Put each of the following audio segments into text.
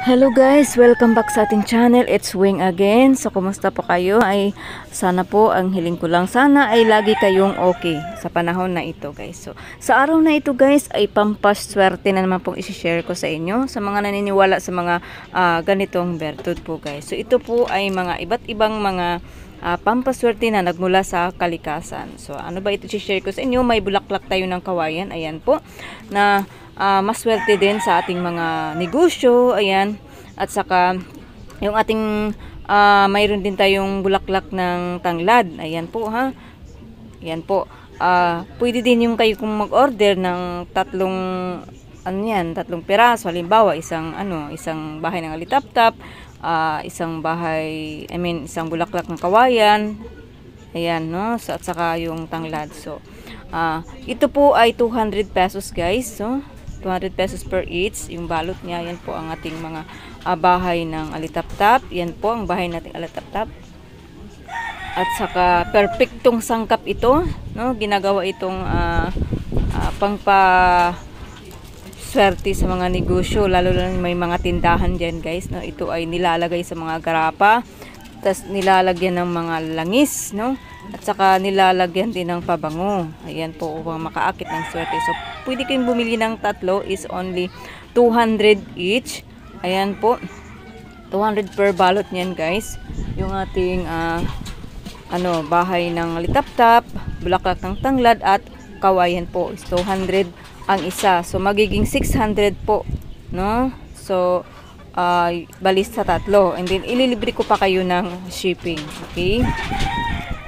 Hello guys, welcome back sa ating channel. It's Wing again. So kumusta po kayo? Ay sana po ang hiling ko lang sana ay lagi kayong okay sa panahon na ito, guys. So sa araw na ito, guys, ay pampaswerte na naman pong i-share ko sa inyo sa mga naniniwala sa mga uh, ganitong bertud po, guys. So ito po ay mga iba't ibang mga uh, pampaswerte na nagmula sa kalikasan. So ano ba ito i-share ko sa inyo? May bulaklak tayo ng kawayan. Ayan po. Na uh, ah, maswerte din sa ating mga negosyo, ayan. At saka yung ating uh, mayroon din tayong bulaklak ng tanglad. Ayan po ha. Ayan po. Uh, pwede din yung kayo kung mag-order ng tatlong ano yan, tatlong piraso halimbawa isang ano, isang bahay ng alitaptap, uh, isang bahay, I mean isang bulaklak ng kawayan. Ayan, no? So, at saka yung tanglad. So, uh, ito po ay 200 pesos, guys. So, 200 pesos per each yung balot niya yan po ang ating mga uh, bahay ng alitaptap yan po ang bahay nating alitaptap at saka perfectong sangkap ito no ginagawa itong uh, ah, uh, ah, pangpa swerte sa mga negosyo lalo lang may mga tindahan diyan guys no ito ay nilalagay sa mga garapa tapos nilalagyan ng mga langis no at saka nilalagyan din ng pabango. Ayan po upang makaakit ng swerte. So pwede kayong bumili ng tatlo is only 200 each. Ayan po. 200 per balot niyan guys. Yung ating uh, ano bahay ng litaptap, bulaklak ng tanglad at kawayan po is 200 ang isa. So magiging 600 po, no? So uh, ah, balis sa tatlo and then ililibre ko pa kayo ng shipping, okay?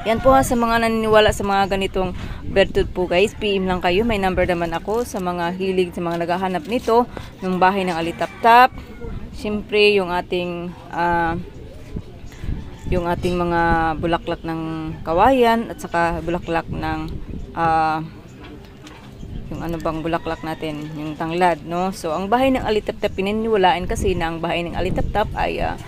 Yan po ha, sa mga naniniwala sa mga ganitong virtud po guys, PM lang kayo. May number naman ako sa mga hilig, sa mga naghahanap nito, ng bahay ng alitap-tap. Siyempre, yung ating, uh, yung ating mga bulaklak ng kawayan at saka bulaklak ng, uh, yung ano bang bulaklak natin, yung tanglad, no? So, ang bahay ng alitap-tap, pininiwalaan kasi na ang bahay ng alitap-tap ay uh,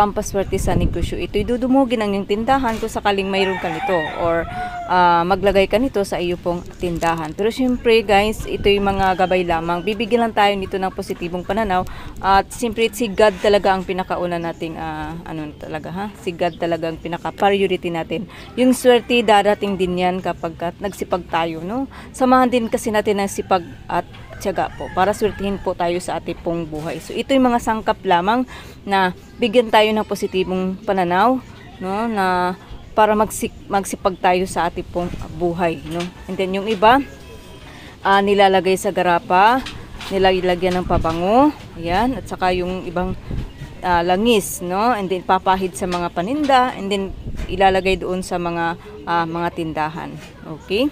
pampaswerte sa negosyo ito. Idudumugin ang iyong tindahan kung sakaling mayroon ka nito or uh, maglagay ka nito sa iyo pong tindahan. Pero siyempre guys, ito'y mga gabay lamang. Bibigyan lang tayo nito ng positibong pananaw at siyempre si God talaga ang pinakauna nating uh, ano talaga ha? Si God talaga ang pinaka-priority natin. Yung swerte darating din yan kapag ka nagsipag tayo, no? Samahan din kasi natin ang sipag at tiyaga po para swertihin po tayo sa ating pong buhay. So ito yung mga sangkap lamang na bigyan tayo tayo ng positibong pananaw no na para magsik magsipag tayo sa ating pong buhay no and then yung iba uh, nilalagay sa garapa nilalagyan ng pabango ayan at saka yung ibang uh, langis no and then papahid sa mga paninda and then ilalagay doon sa mga uh, mga tindahan okay